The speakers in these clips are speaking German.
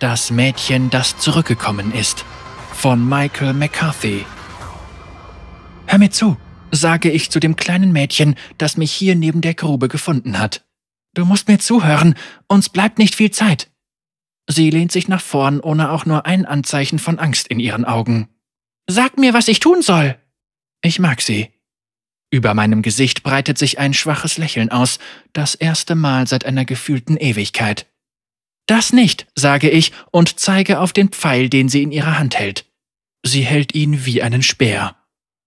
Das Mädchen, das zurückgekommen ist. Von Michael McCarthy. Hör mir zu, sage ich zu dem kleinen Mädchen, das mich hier neben der Grube gefunden hat. Du musst mir zuhören, uns bleibt nicht viel Zeit. Sie lehnt sich nach vorn, ohne auch nur ein Anzeichen von Angst in ihren Augen. Sag mir, was ich tun soll. Ich mag sie. Über meinem Gesicht breitet sich ein schwaches Lächeln aus, das erste Mal seit einer gefühlten Ewigkeit. Das nicht, sage ich und zeige auf den Pfeil, den sie in ihrer Hand hält. Sie hält ihn wie einen Speer.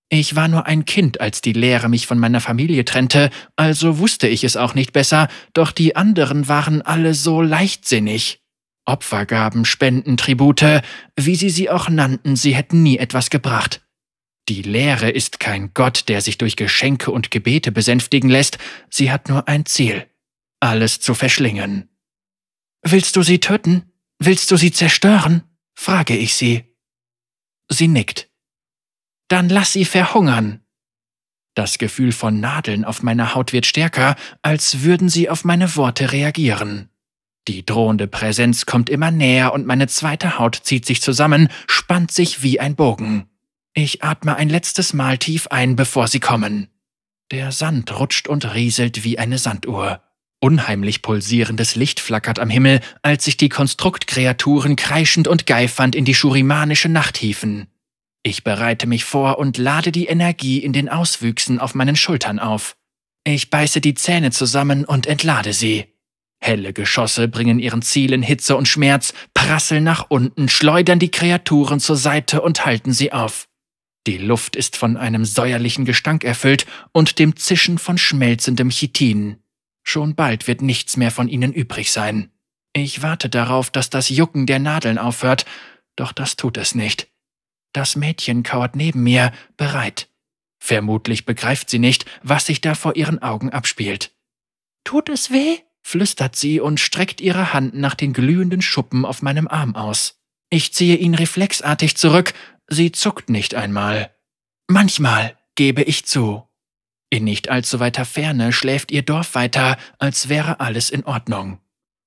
Ich war nur ein Kind, als die Lehre mich von meiner Familie trennte, also wusste ich es auch nicht besser, doch die anderen waren alle so leichtsinnig. Opfergaben, Spenden, Tribute, wie sie sie auch nannten, sie hätten nie etwas gebracht. Die Lehre ist kein Gott, der sich durch Geschenke und Gebete besänftigen lässt, sie hat nur ein Ziel, alles zu verschlingen. Willst du sie töten? Willst du sie zerstören? frage ich sie. Sie nickt. Dann lass sie verhungern. Das Gefühl von Nadeln auf meiner Haut wird stärker, als würden sie auf meine Worte reagieren. Die drohende Präsenz kommt immer näher und meine zweite Haut zieht sich zusammen, spannt sich wie ein Bogen. Ich atme ein letztes Mal tief ein, bevor sie kommen. Der Sand rutscht und rieselt wie eine Sanduhr. Unheimlich pulsierendes Licht flackert am Himmel, als sich die Konstruktkreaturen kreischend und geifernd in die schurimanische Nacht hiefen. Ich bereite mich vor und lade die Energie in den Auswüchsen auf meinen Schultern auf. Ich beiße die Zähne zusammen und entlade sie. Helle Geschosse bringen ihren Zielen Hitze und Schmerz, prasseln nach unten, schleudern die Kreaturen zur Seite und halten sie auf. Die Luft ist von einem säuerlichen Gestank erfüllt und dem Zischen von schmelzendem Chitin. Schon bald wird nichts mehr von ihnen übrig sein. Ich warte darauf, dass das Jucken der Nadeln aufhört, doch das tut es nicht. Das Mädchen kauert neben mir, bereit. Vermutlich begreift sie nicht, was sich da vor ihren Augen abspielt. Tut es weh? flüstert sie und streckt ihre Hand nach den glühenden Schuppen auf meinem Arm aus. Ich ziehe ihn reflexartig zurück, sie zuckt nicht einmal. Manchmal, gebe ich zu. In nicht allzu weiter Ferne schläft ihr Dorf weiter, als wäre alles in Ordnung.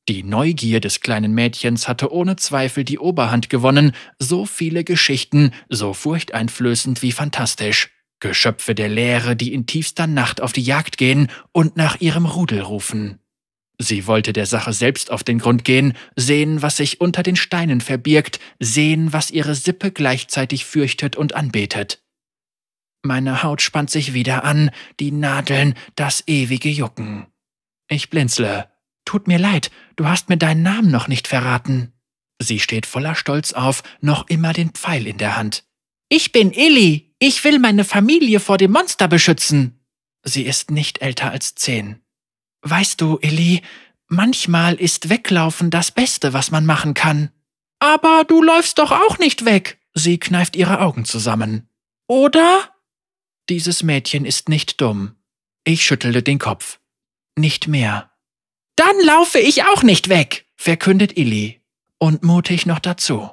Die Neugier des kleinen Mädchens hatte ohne Zweifel die Oberhand gewonnen, so viele Geschichten, so furchteinflößend wie fantastisch. Geschöpfe der Leere, die in tiefster Nacht auf die Jagd gehen und nach ihrem Rudel rufen. Sie wollte der Sache selbst auf den Grund gehen, sehen, was sich unter den Steinen verbirgt, sehen, was ihre Sippe gleichzeitig fürchtet und anbetet. Meine Haut spannt sich wieder an, die Nadeln, das ewige Jucken. Ich blinzle. Tut mir leid, du hast mir deinen Namen noch nicht verraten. Sie steht voller Stolz auf, noch immer den Pfeil in der Hand. Ich bin Illy. Ich will meine Familie vor dem Monster beschützen. Sie ist nicht älter als zehn. Weißt du, Illy, manchmal ist Weglaufen das Beste, was man machen kann. Aber du läufst doch auch nicht weg. Sie kneift ihre Augen zusammen. Oder? Dieses Mädchen ist nicht dumm. Ich schüttelte den Kopf. Nicht mehr. Dann laufe ich auch nicht weg, verkündet Illy. Und mutig noch dazu.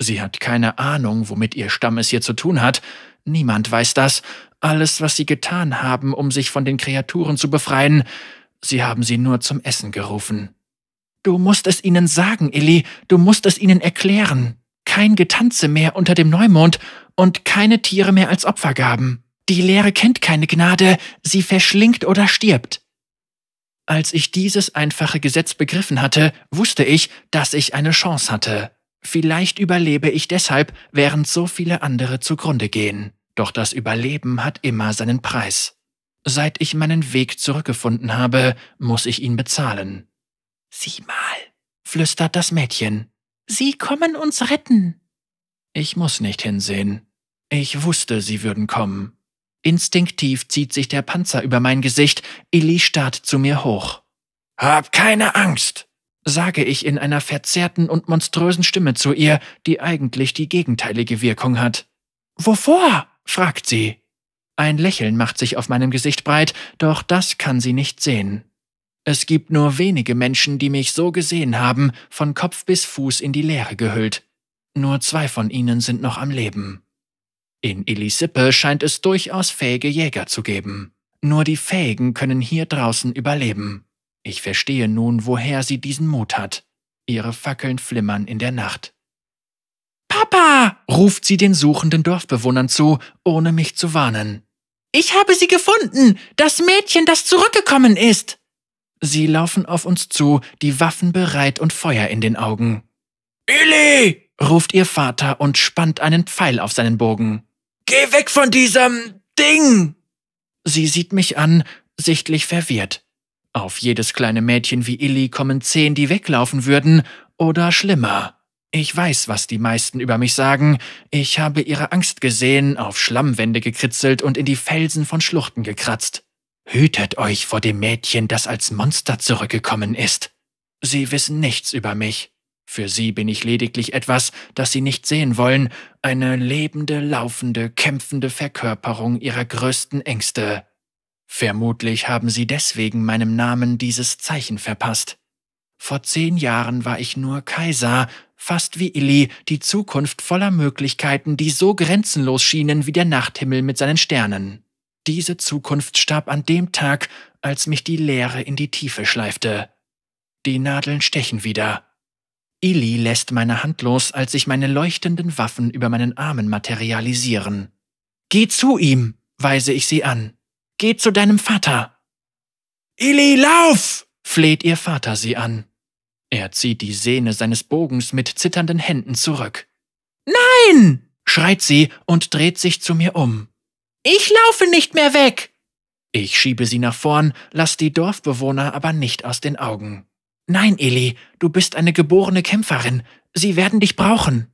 Sie hat keine Ahnung, womit ihr Stamm es hier zu tun hat. Niemand weiß das. Alles, was sie getan haben, um sich von den Kreaturen zu befreien, sie haben sie nur zum Essen gerufen. Du musst es ihnen sagen, Illy, du musst es ihnen erklären. Kein Getanze mehr unter dem Neumond und keine Tiere mehr als Opfergaben. Die Lehre kennt keine Gnade, sie verschlingt oder stirbt. Als ich dieses einfache Gesetz begriffen hatte, wusste ich, dass ich eine Chance hatte. Vielleicht überlebe ich deshalb, während so viele andere zugrunde gehen. Doch das Überleben hat immer seinen Preis. Seit ich meinen Weg zurückgefunden habe, muss ich ihn bezahlen. Sieh mal, flüstert das Mädchen. Sie kommen uns retten. Ich muss nicht hinsehen. Ich wusste, sie würden kommen. Instinktiv zieht sich der Panzer über mein Gesicht, Illy starrt zu mir hoch. Hab keine Angst, sage ich in einer verzerrten und monströsen Stimme zu ihr, die eigentlich die gegenteilige Wirkung hat. Wovor? fragt sie. Ein Lächeln macht sich auf meinem Gesicht breit, doch das kann sie nicht sehen. Es gibt nur wenige Menschen, die mich so gesehen haben, von Kopf bis Fuß in die Leere gehüllt. Nur zwei von ihnen sind noch am Leben. In Elisippe scheint es durchaus fähige Jäger zu geben. Nur die Fähigen können hier draußen überleben. Ich verstehe nun, woher sie diesen Mut hat. Ihre Fackeln flimmern in der Nacht. Papa! ruft sie den suchenden Dorfbewohnern zu, ohne mich zu warnen. Ich habe sie gefunden! Das Mädchen, das zurückgekommen ist! Sie laufen auf uns zu, die Waffen bereit und Feuer in den Augen. Eli! ruft ihr Vater und spannt einen Pfeil auf seinen Bogen. Geh weg von diesem Ding! Sie sieht mich an, sichtlich verwirrt. Auf jedes kleine Mädchen wie Illy kommen zehn, die weglaufen würden, oder schlimmer. Ich weiß, was die meisten über mich sagen. Ich habe ihre Angst gesehen, auf Schlammwände gekritzelt und in die Felsen von Schluchten gekratzt. Hütet euch vor dem Mädchen, das als Monster zurückgekommen ist. Sie wissen nichts über mich. Für sie bin ich lediglich etwas, das sie nicht sehen wollen, eine lebende, laufende, kämpfende Verkörperung ihrer größten Ängste. Vermutlich haben sie deswegen meinem Namen dieses Zeichen verpasst. Vor zehn Jahren war ich nur Kaiser, fast wie Illy, die Zukunft voller Möglichkeiten, die so grenzenlos schienen wie der Nachthimmel mit seinen Sternen. Diese Zukunft starb an dem Tag, als mich die Leere in die Tiefe schleifte. Die Nadeln stechen wieder. Illy lässt meine Hand los, als sich meine leuchtenden Waffen über meinen Armen materialisieren. Geh zu ihm, weise ich sie an. Geh zu deinem Vater. Illy, lauf! fleht ihr Vater sie an. Er zieht die Sehne seines Bogens mit zitternden Händen zurück. Nein! schreit sie und dreht sich zu mir um. Ich laufe nicht mehr weg! Ich schiebe sie nach vorn, lass die Dorfbewohner aber nicht aus den Augen. Nein, Eli, du bist eine geborene Kämpferin. Sie werden dich brauchen.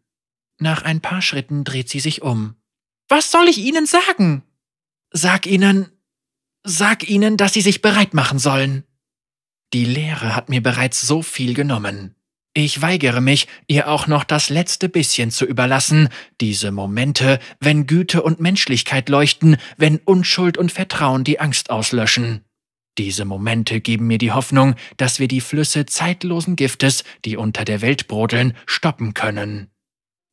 Nach ein paar Schritten dreht sie sich um. Was soll ich ihnen sagen? Sag ihnen, sag ihnen, dass sie sich bereit machen sollen. Die Lehre hat mir bereits so viel genommen. Ich weigere mich, ihr auch noch das letzte bisschen zu überlassen, diese Momente, wenn Güte und Menschlichkeit leuchten, wenn Unschuld und Vertrauen die Angst auslöschen. Diese Momente geben mir die Hoffnung, dass wir die Flüsse zeitlosen Giftes, die unter der Welt brodeln, stoppen können.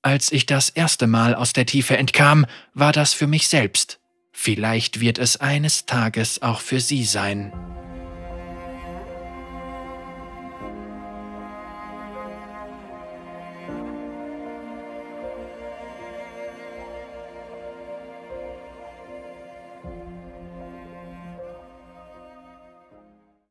Als ich das erste Mal aus der Tiefe entkam, war das für mich selbst. Vielleicht wird es eines Tages auch für sie sein.